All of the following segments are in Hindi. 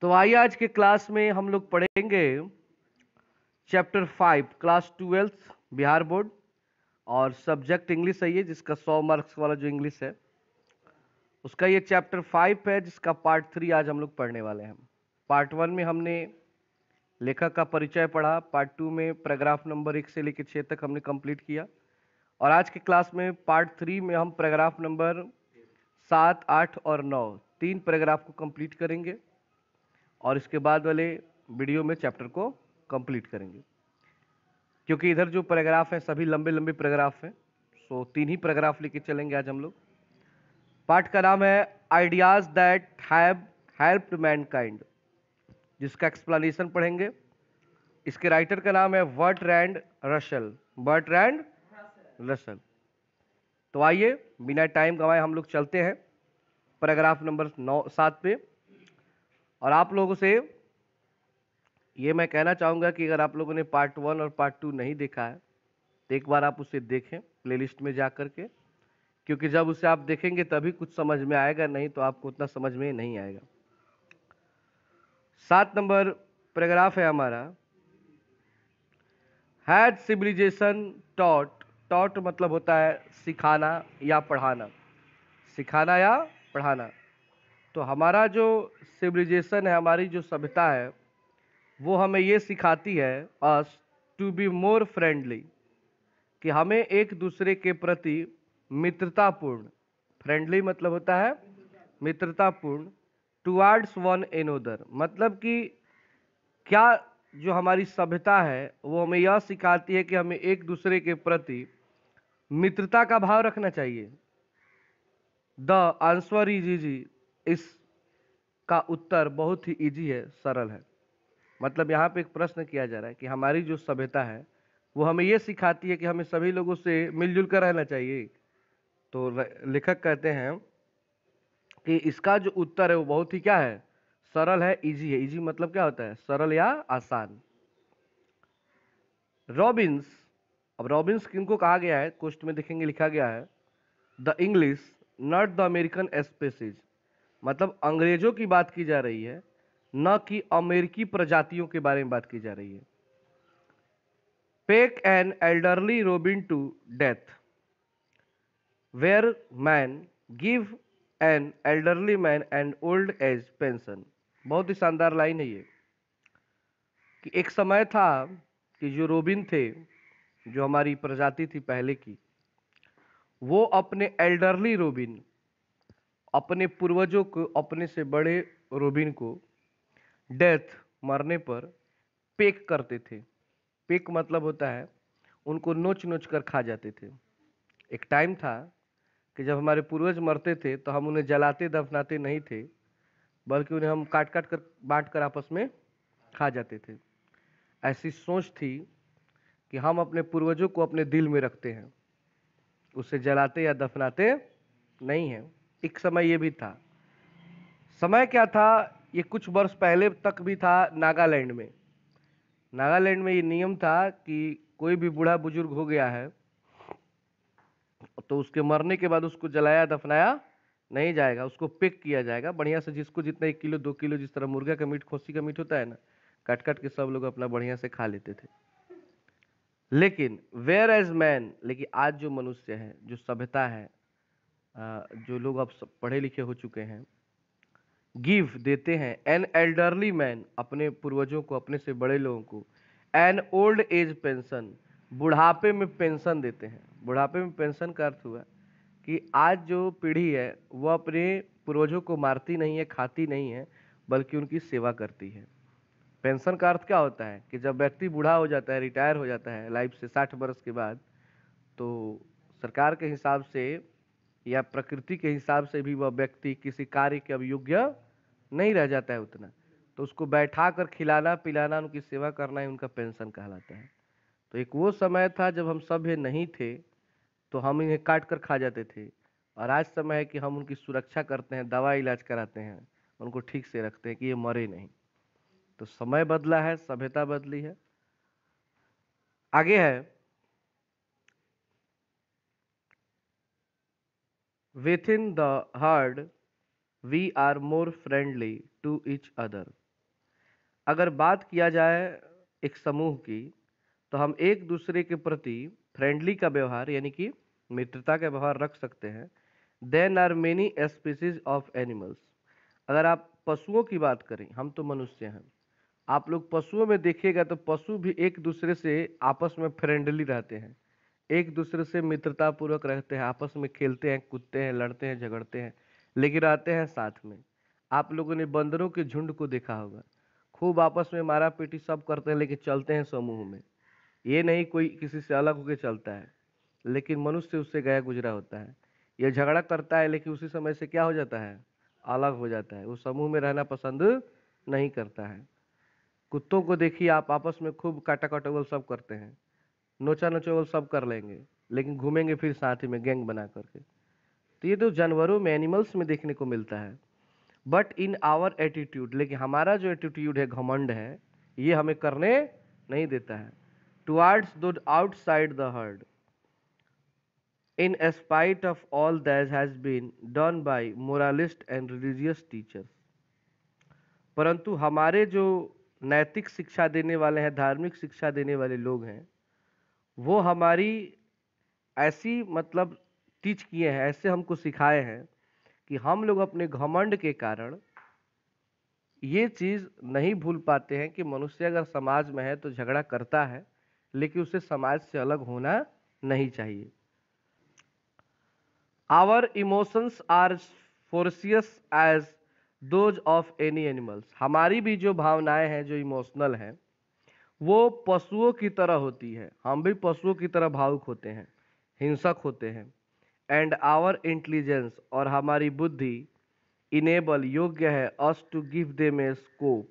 तो आइए आज के क्लास में हम लोग पढ़ेंगे chapter five class twelfth Bihar board और सब्जेक्ट इंग्लिश है ये जिसका सौ मार्क्स वाला जो इंग्लिश है उसका ये चैप्टर फाइव है जिसका पार्ट थ्री आज हम लोग पढ़ने वाले हैं पार्ट वन में हमने लेखक का परिचय पढ़ा पार्ट टू में पैराग्राफ नंबर एक से लेकर छः तक हमने कंप्लीट किया और आज के क्लास में पार्ट थ्री में हम पैराग्राफ नंबर सात आठ और नौ तीन पैराग्राफ को कंप्लीट करेंगे और इसके बाद वाले वीडियो में चैप्टर को कंप्लीट करेंगे क्योंकि इधर जो पैराग्राफ हैं सभी लंबे लंबे पैराग्राफ हैं सो तीन ही पैराग्राफ लेके चलेंगे आज हम लोग पाठ का नाम है ideas that have helped mankind जिसका एक्सप्लेनेशन पढ़ेंगे इसके राइटर का नाम है वर्ट रैंड रशल वर्ट रैंड रशल तो आइए बिना टाइम गवाए हम लोग चलते हैं पैराग्राफ नंबर नौ सात पे और आप लोगों से ये मैं कहना चाहूँगा कि अगर आप लोगों ने पार्ट वन और पार्ट टू नहीं देखा है तो एक बार आप उसे देखें प्लेलिस्ट में जा कर के क्योंकि जब उसे आप देखेंगे तभी कुछ समझ में आएगा नहीं तो आपको उतना समझ में नहीं आएगा सात नंबर पैराग्राफ है हमारा हैड सिविलाइजेशन टॉट टॉट मतलब होता है सिखाना या पढ़ाना सिखाना या पढ़ाना तो हमारा जो सिविलाइजेशन है हमारी जो सभ्यता है वो हमें ये सिखाती है us to be more friendly कि हमें एक दूसरे के प्रति मित्रतापूर्ण फ्रेंडली मतलब होता है मित्रतापूर्ण टुवार्ड्स वन एन ओदर मतलब कि क्या जो हमारी सभ्यता है वो हमें यह सिखाती है कि हमें एक दूसरे के प्रति मित्रता का भाव रखना चाहिए द आंसर इज इजी इसका उत्तर बहुत ही इजी है सरल है मतलब यहाँ पे एक प्रश्न किया जा रहा है कि हमारी जो सभ्यता है वो हमें ये सिखाती है कि हमें सभी लोगों से मिलजुल कर रहना चाहिए तो लेखक कहते हैं कि इसका जो उत्तर है वो बहुत ही क्या है सरल है इजी है इजी मतलब क्या होता है सरल या आसान रॉबिन्स अब रॉबिन्स किनको कहा गया है क्वेश्चन में देखेंगे लिखा गया है the English not the American species मतलब अंग्रेजों की बात की जा रही है न कि अमेरिकी प्रजातियों के बारे में बात की जा रही है peck an elderly robin to death where man give an elderly man and old age pension बहुत ही शानदार लाइन है ये कि एक समय था कि जो रोबिन थे जो हमारी प्रजाति थी पहले की वो अपने एल्डरली रोबिन अपने पूर्वजों को अपने से बड़े रोबिन को डेथ मरने पर पेक करते थे पेक मतलब होता है उनको नोच नोच कर खा जाते थे एक टाइम था कि जब हमारे पूर्वज मरते थे तो हम उन्हें जलाते दफनाते नहीं थे बल्कि उन्हें हम काट काट कर बांट कर आपस में खा जाते थे ऐसी सोच थी कि हम अपने पूर्वजों को अपने दिल में रखते हैं उसे जलाते या दफनाते नहीं हैं एक समय ये भी था समय क्या था ये कुछ वर्ष पहले तक भी था नागालैंड में नागालैंड में ये नियम था कि कोई भी बूढ़ा बुजुर्ग हो गया है तो उसके मरने के बाद उसको जलाया दफनाया नहीं जाएगा उसको पिक किया जाएगा बढ़िया से जिसको जितना एक किलो दो किलो जिस तरह मुर्गा का मीट खोसी का मीट होता है ना कट कट के सब लोग अपना बढ़िया से खा लेते थे लेकिन वेयर एज मैन लेकिन आज जो मनुष्य है जो सभ्यता है जो लोग अब पढ़े लिखे हो चुके हैं गिव देते हैं एन एल्डरली मैन अपने पूर्वजों को अपने से बड़े लोगों को एन ओल्ड एज पेंशन बुढ़ापे में पेंशन देते हैं बुढ़ापे में पेंशन का अर्थ हुआ कि आज जो पीढ़ी है वह अपने पूर्वजों को मारती नहीं है खाती नहीं है बल्कि उनकी सेवा करती है पेंशन का अर्थ क्या होता है कि जब व्यक्ति बूढ़ा हो जाता है रिटायर हो जाता है लाइफ से साठ वर्ष के बाद तो सरकार के हिसाब से या प्रकृति के हिसाब से भी वह व्यक्ति किसी कार्य के अब योग्य नहीं रह जाता है उतना तो उसको बैठा कर खिलाना पिलाना उनकी सेवा करना ही उनका पेंशन कहलाता है तो एक वो समय था जब हम सभ्य नहीं थे तो हम इन्हें काट कर खा जाते थे और आज समय है कि हम उनकी सुरक्षा करते हैं दवा इलाज कराते हैं उनको ठीक से रखते हैं कि ये मरे नहीं तो समय बदला है सभ्यता बदली है आगे है Within the herd, we are more friendly to each other. अगर बात किया जाए एक समूह की तो हम एक दूसरे के प्रति फ्रेंडली का व्यवहार यानी कि मित्रता का व्यवहार रख सकते हैं then are many species of animals अगर आप पशुओं की बात करें हम तो मनुष्य हैं आप लोग पशुओं में देखिएगा तो पशु भी एक दूसरे से आपस में फ्रेंडली रहते हैं एक दूसरे से मित्रतापूर्वक रहते हैं आपस में खेलते हैं कूदते हैं लड़ते हैं झगड़ते हैं लेकिन रहते हैं साथ में आप लोगों ने बंदरों के झुंड को देखा होगा खूब आपस में मारा पीटी सब करते हैं लेकिन चलते हैं समूह में ये नहीं कोई किसी से अलग होकर चलता है लेकिन मनुष्य उससे गया गुजरा होता है यह झगड़ा करता है लेकिन उसी समय से क्या हो जाता है अलग हो जाता है वो समूह में रहना पसंद नहीं करता है कुत्तों को देखिए आप आपस में खूब काटा कटोगल सब करते हैं नोचा नोचा वो सब कर लेंगे लेकिन घूमेंगे फिर साथ ही में गैंग बना करके तो ये तो जानवरों में एनिमल्स में देखने को मिलता है बट इन आवर एटीट्यूड लेकिन हमारा जो एटीट्यूड है घमंड है ये हमें करने नहीं देता है towards those outside the herd in spite of all that has been done by moralist and religious teachers परंतु हमारे जो नैतिक शिक्षा देने वाले हैं धार्मिक शिक्षा देने वाले लोग हैं वो हमारी ऐसी मतलब टीच किए हैं ऐसे हमको सिखाए हैं कि हम लोग अपने घमंड के कारण ये चीज़ नहीं भूल पाते हैं कि मनुष्य अगर समाज में है तो झगड़ा करता है लेकिन उसे समाज से अलग होना नहीं चाहिए our emotions are ferocious as those of any animals हमारी भी जो भावनाएं हैं जो इमोशनल हैं वो पशुओं की तरह होती है हम भी पशुओं की तरह भावुक होते हैं हिंसक होते हैं एंड आवर इंटेलिजेंस और हमारी बुद्धि इनेबल योग्य है us to give them a scope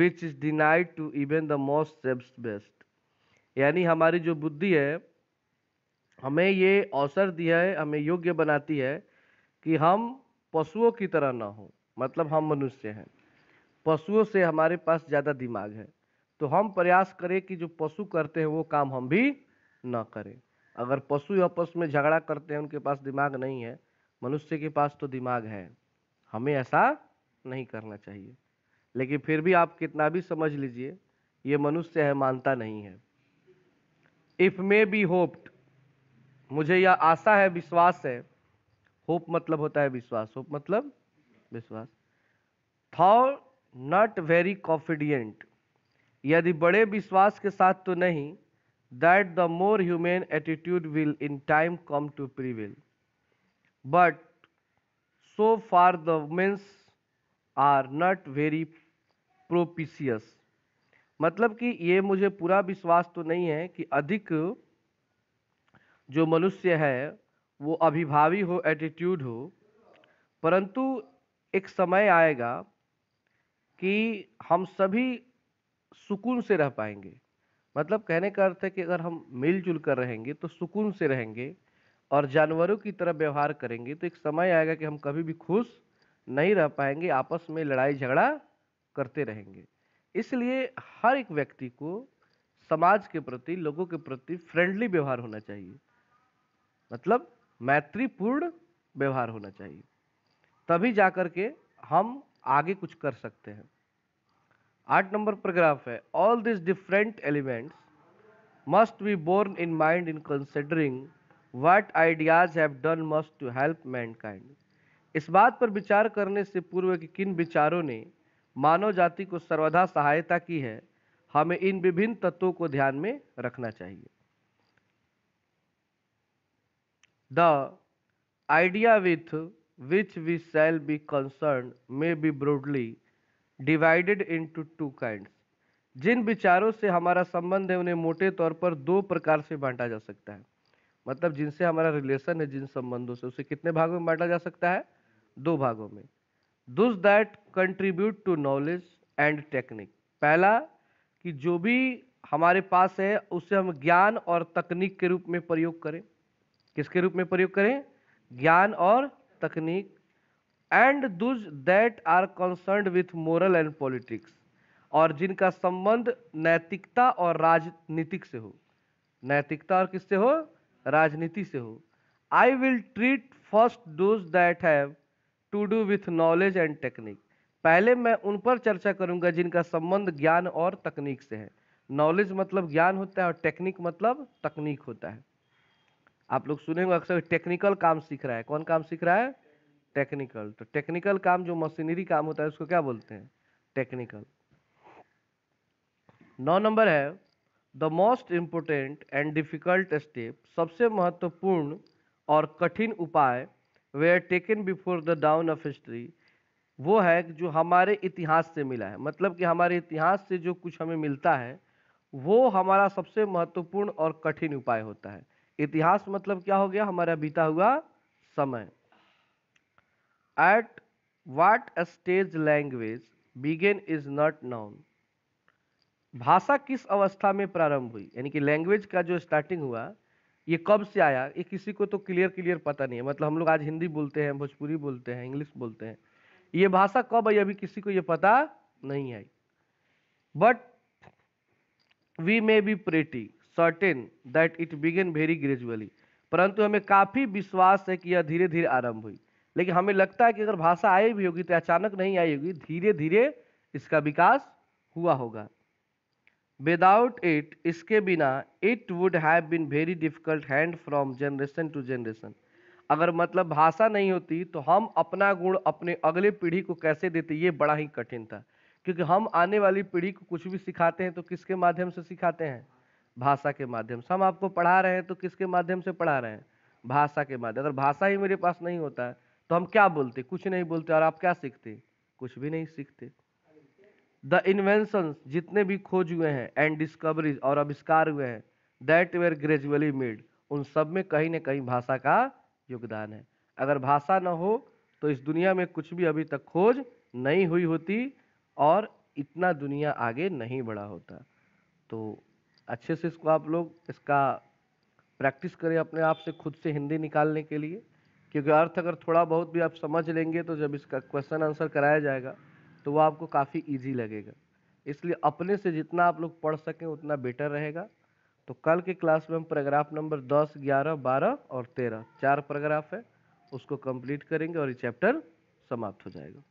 which is denied to even the most सेब्स बेस्ट यानी हमारी जो बुद्धि है हमें ये अवसर दिया है हमें योग्य बनाती है कि हम पशुओं की तरह ना हो मतलब हम मनुष्य हैं पशुओं से हमारे पास ज़्यादा दिमाग है तो हम प्रयास करें कि जो पशु करते हैं वो काम हम भी ना करें अगर पशु आपस में झगड़ा करते हैं उनके पास दिमाग नहीं है मनुष्य के पास तो दिमाग है हमें ऐसा नहीं करना चाहिए लेकिन फिर भी आप कितना भी समझ लीजिए ये मनुष्य है मानता नहीं है इफ मे बी होप्ड मुझे यह आशा है विश्वास है होप मतलब होता है विश्वास होप मतलब विश्वास था नॉट वेरी कॉन्फिडियंट यदि बड़े विश्वास के साथ तो नहीं that the more humane attitude will in time come to prevail but so far the omens are not very propitious मतलब कि ये मुझे पूरा विश्वास तो नहीं है कि अधिक जो मनुष्य है वो अभिभावी हो एटीट्यूड हो परंतु एक समय आएगा कि हम सभी सुकून से रह पाएंगे मतलब कहने का अर्थ है कि अगर हम मिलजुल कर रहेंगे तो सुकून से रहेंगे और जानवरों की तरह व्यवहार करेंगे तो एक समय आएगा कि हम कभी भी खुश नहीं रह पाएंगे आपस में लड़ाई झगड़ा करते रहेंगे इसलिए हर एक व्यक्ति को समाज के प्रति लोगों के प्रति फ्रेंडली व्यवहार होना चाहिए मतलब मैत्रीपूर्ण व्यवहार होना चाहिए तभी जा कर के हम आगे कुछ कर सकते हैं आठ नंबर पैराग्राफ है all this different elements must be borne in mind in considering what ideas have done must to help mankind. इस बात पर विचार करने से पूर्व कि किन विचारों ने मानव जाति को सर्वदा सहायता की है हमें इन विभिन्न तत्वों को ध्यान में रखना चाहिए the idea with which we shall be concern may be broadly divided into two kind जिन विचारों से हमारा संबंध है उन्हें मोटे तौर पर दो प्रकार से बांटा जा सकता है मतलब जिनसे हमारा रिलेशन है जिन संबंधों से उसे कितने भागों में बांटा जा सकता है दो भागों में those that contribute to knowledge and technique पहला कि जो भी हमारे पास है उसे हम ज्ञान और तकनीक के रूप में प्रयोग करें किसके रूप में प्रयोग करें ज्ञान और तकनीक and those that are concern with moral and politics और जिनका संबंध नैतिकता और राजनीतिक से हो नैतिकता और किससे हो राजनीति से हो I will treat first those that have to do with knowledge and technique पहले मैं उन पर चर्चा करूंगा जिनका संबंध ज्ञान और तकनीक से है नॉलेज मतलब ज्ञान होता है और टेक्निक मतलब तकनीक होता है आप लोग सुनेंगे अक्सर टेक्निकल काम सीख रहा है कौन काम सीख रहा है टेक्निकल तो टेक्निकल काम जो मशीनरी काम होता है उसको क्या बोलते हैं टेक्निकल नौ नंबर है the most important and difficult step सबसे महत्वपूर्ण और कठिन उपाय were taken before the dawn of history वो है जो हमारे इतिहास से मिला है मतलब कि हमारे इतिहास से जो कुछ हमें मिलता है वो हमारा सबसे महत्वपूर्ण और कठिन उपाय होता है इतिहास मतलब क्या हो गया हमारा बीता हुआ समय At what stage language began is not known. भाषा किस अवस्था में प्रारंभ हुई यानी कि लैंग्वेज का जो स्टार्टिंग हुआ ये कब से आया ये किसी को तो क्लियर क्लियर पता नहीं है मतलब हम लोग आज हिंदी बोलते हैं भोजपुरी बोलते हैं इंग्लिश बोलते हैं ये भाषा कब आई अभी किसी को ये पता नहीं I but we may be pretty certain that it began very gradually परंतु हमें काफी विश्वास है कि यह धीरे धीरे आरंभ हुई लेकिन हमें लगता है कि अगर भाषा आई भी होगी तो अचानक नहीं आई होगी धीरे धीरे इसका विकास हुआ होगा विदाउट इट इसके बिना it would have been very difficult hand from generation to generation अगर मतलब भाषा नहीं होती तो हम अपना गुण अपने अगले पीढ़ी को कैसे देते ये बड़ा ही कठिन था क्योंकि हम आने वाली पीढ़ी को कुछ भी सिखाते हैं तो किसके माध्यम से सिखाते हैं भाषा के माध्यम से हम आपको पढ़ा रहे हैं तो किसके माध्यम से पढ़ा रहे हैं भाषा के माध्यम अगर भाषा ही मेरे पास नहीं होता है तो हम क्या बोलते कुछ नहीं बोलते और आप क्या सीखते कुछ भी नहीं सीखते द इन्वेंशन जितने भी खोज हुए हैं एंड डिस्कवरीज और आविष्कार हुए हैं दैट वेयर ग्रेजुअली मेड उन सब में कहीं ना कहीं भाषा का योगदान है अगर भाषा ना हो तो इस दुनिया में कुछ भी अभी तक खोज नहीं हुई होती और इतना दुनिया आगे नहीं बढ़ा होता तो अच्छे से इसको आप लोग इसका प्रैक्टिस करें अपने आप से खुद से हिंदी निकालने के लिए क्योंकि अर्थ अगर थोड़ा बहुत भी आप समझ लेंगे तो जब इसका क्वेश्चन आंसर कराया जाएगा तो वो आपको काफ़ी ईजी लगेगा इसलिए अपने से जितना आप लोग पढ़ सकें उतना बेटर रहेगा तो कल के क्लास में हम पैराग्राफ नंबर दस ग्यारह बारह और तेरह चार पैराग्राफ है उसको कंप्लीट करेंगे और ये चैप्टर समाप्त हो जाएगा